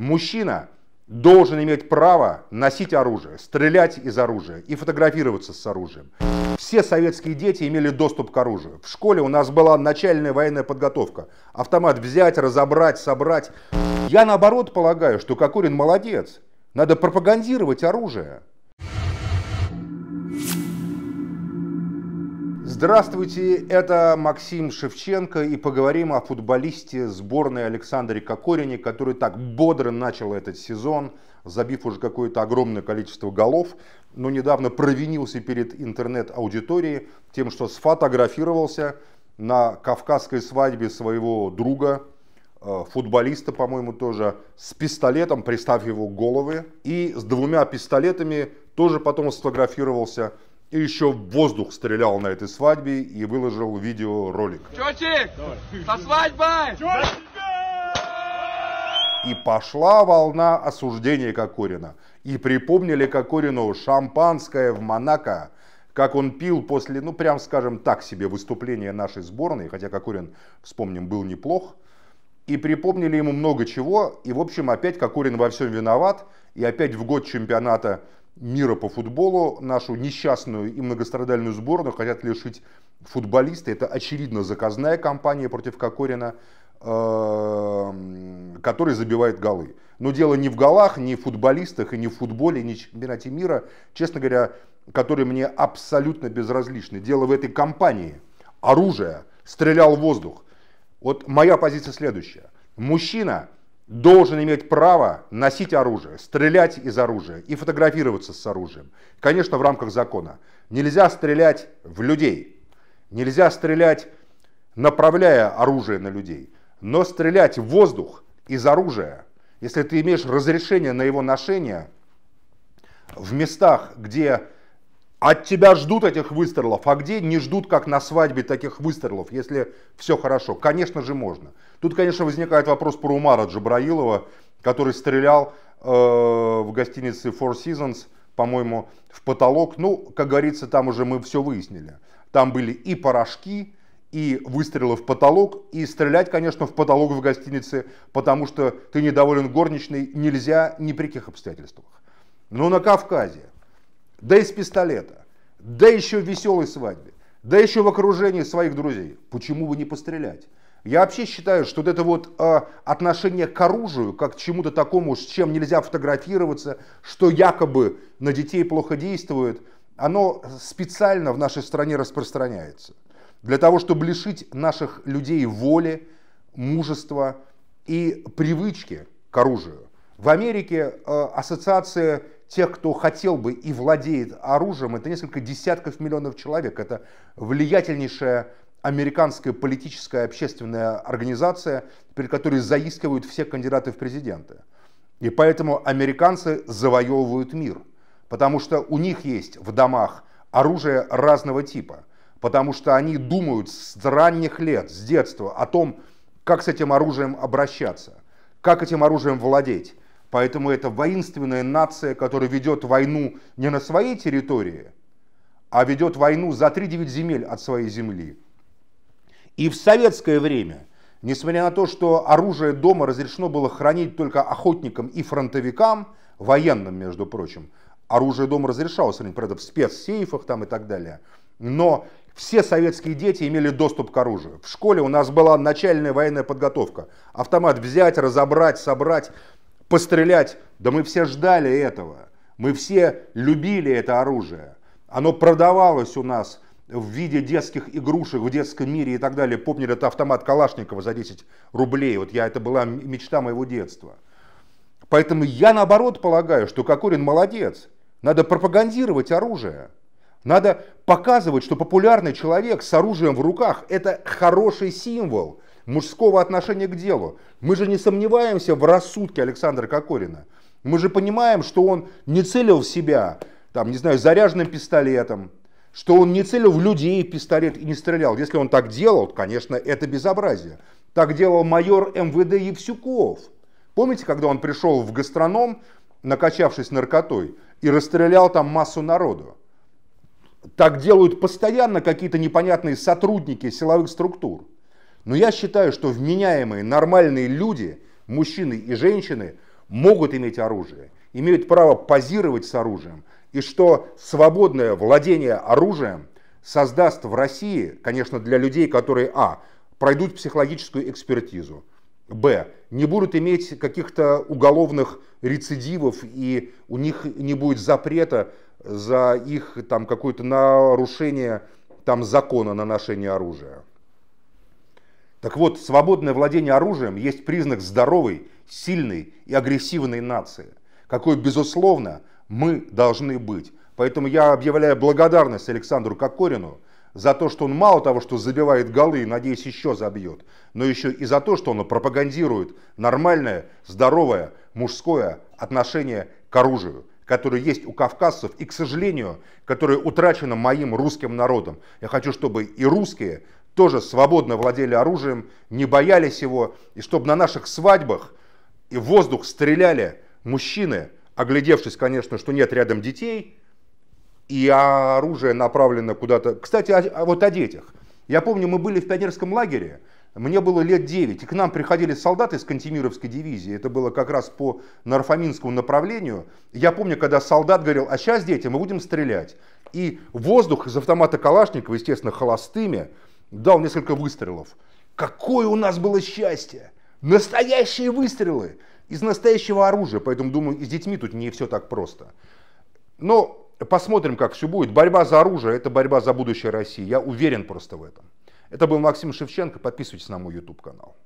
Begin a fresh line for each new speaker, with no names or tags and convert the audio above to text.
Мужчина должен иметь право носить оружие, стрелять из оружия и фотографироваться с оружием. Все советские дети имели доступ к оружию. В школе у нас была начальная военная подготовка. Автомат взять, разобрать, собрать. Я наоборот полагаю, что Кокорин молодец. Надо пропагандировать оружие. Здравствуйте, это Максим Шевченко и поговорим о футболисте сборной Александре Кокорине, который так бодро начал этот сезон, забив уже какое-то огромное количество голов, но недавно провинился перед интернет-аудиторией тем, что сфотографировался на кавказской свадьбе своего друга, э, футболиста, по-моему, тоже, с пистолетом, приставив его головы, и с двумя пистолетами тоже потом сфотографировался – и еще воздух стрелял на этой свадьбе и выложил видеоролик. Чочик, со свадьбой! И пошла волна осуждения Кокорина. И припомнили Кокорину шампанское в Монако, как он пил после, ну прям скажем так себе, выступления нашей сборной, хотя Кокорин, вспомним, был неплох, и припомнили ему много чего, и в общем опять Кокорин во всем виноват, и опять в год чемпионата мира по футболу, нашу несчастную и многострадальную сборную хотят лишить футболисты. Это очевидно заказная кампания против Кокорина, эм, который забивает голы. Но дело не в голах, не в футболистах, и не в футболе, и не в чемпионате мира, честно говоря, которые мне абсолютно безразличны. Дело в этой кампании. Оружие, стрелял в воздух. Вот моя позиция следующая. Мужчина – должен иметь право носить оружие, стрелять из оружия и фотографироваться с оружием. Конечно, в рамках закона. Нельзя стрелять в людей. Нельзя стрелять, направляя оружие на людей. Но стрелять в воздух из оружия, если ты имеешь разрешение на его ношение, в местах, где от тебя ждут этих выстрелов, а где не ждут, как на свадьбе, таких выстрелов, если все хорошо? Конечно же можно. Тут, конечно, возникает вопрос про Умара Джабраилова, который стрелял э, в гостинице Four Seasons, по-моему, в потолок. Ну, как говорится, там уже мы все выяснили. Там были и порошки, и выстрелы в потолок, и стрелять, конечно, в потолок в гостинице, потому что ты недоволен горничной, нельзя ни при каких обстоятельствах. Но на Кавказе да из пистолета, да еще в веселой свадьбе, да еще в окружении своих друзей. Почему бы не пострелять? Я вообще считаю, что вот это вот э, отношение к оружию, как к чему-то такому, с чем нельзя фотографироваться, что якобы на детей плохо действует, оно специально в нашей стране распространяется. Для того, чтобы лишить наших людей воли, мужества и привычки к оружию. В Америке э, ассоциация тех, кто хотел бы и владеет оружием, это несколько десятков миллионов человек. Это влиятельнейшая американская политическая общественная организация, перед которой заискивают все кандидаты в президенты. И поэтому американцы завоевывают мир, потому что у них есть в домах оружие разного типа, потому что они думают с ранних лет, с детства о том, как с этим оружием обращаться, как этим оружием владеть, Поэтому это воинственная нация, которая ведет войну не на своей территории, а ведет войну за 3-9 земель от своей земли. И в советское время, несмотря на то, что оружие дома разрешено было хранить только охотникам и фронтовикам, военным, между прочим, оружие дома разрешалось хранить, правда, в спецсейфах там и так далее, но все советские дети имели доступ к оружию. В школе у нас была начальная военная подготовка. Автомат взять, разобрать, собрать пострелять. Да мы все ждали этого. Мы все любили это оружие. Оно продавалось у нас в виде детских игрушек в детском мире и так далее. Помнили, это автомат Калашникова за 10 рублей. Вот я, это была мечта моего детства. Поэтому я наоборот полагаю, что Кокорин молодец. Надо пропагандировать оружие. Надо показывать, что популярный человек с оружием в руках – это хороший символ – мужского отношения к делу. Мы же не сомневаемся в рассудке Александра Кокорина. Мы же понимаем, что он не целил в себя, там, не знаю, заряженным пистолетом, что он не целил в людей пистолет и не стрелял. Если он так делал, конечно, это безобразие. Так делал майор МВД Евсюков. Помните, когда он пришел в гастроном, накачавшись наркотой, и расстрелял там массу народу? Так делают постоянно какие-то непонятные сотрудники силовых структур. Но я считаю, что вменяемые, нормальные люди, мужчины и женщины, могут иметь оружие, имеют право позировать с оружием, и что свободное владение оружием создаст в России, конечно, для людей, которые, а, пройдут психологическую экспертизу, б, не будут иметь каких-то уголовных рецидивов, и у них не будет запрета за их там какое-то нарушение там закона на ношение оружия. Так вот, свободное владение оружием есть признак здоровой, сильной и агрессивной нации, какой, безусловно, мы должны быть. Поэтому я объявляю благодарность Александру Кокорину за то, что он мало того, что забивает голы и, надеюсь, еще забьет, но еще и за то, что он пропагандирует нормальное, здоровое, мужское отношение к оружию которое есть у кавказцев и, к сожалению, которое утрачено моим русским народом. Я хочу, чтобы и русские тоже свободно владели оружием, не боялись его, и чтобы на наших свадьбах и в воздух стреляли мужчины, оглядевшись, конечно, что нет рядом детей, и оружие направлено куда-то. Кстати, о, вот о детях. Я помню, мы были в пионерском лагере, мне было лет 9, и к нам приходили солдаты из Кантемировской дивизии, это было как раз по Нарфаминскому направлению. Я помню, когда солдат говорил, а сейчас, дети, мы будем стрелять. И воздух из автомата Калашникова, естественно, холостыми, дал несколько выстрелов. Какое у нас было счастье! Настоящие выстрелы! Из настоящего оружия, поэтому, думаю, и с детьми тут не все так просто. Но посмотрим, как все будет. Борьба за оружие – это борьба за будущее России. Я уверен просто в этом. Это был Максим Шевченко. Подписывайтесь на мой YouTube-канал.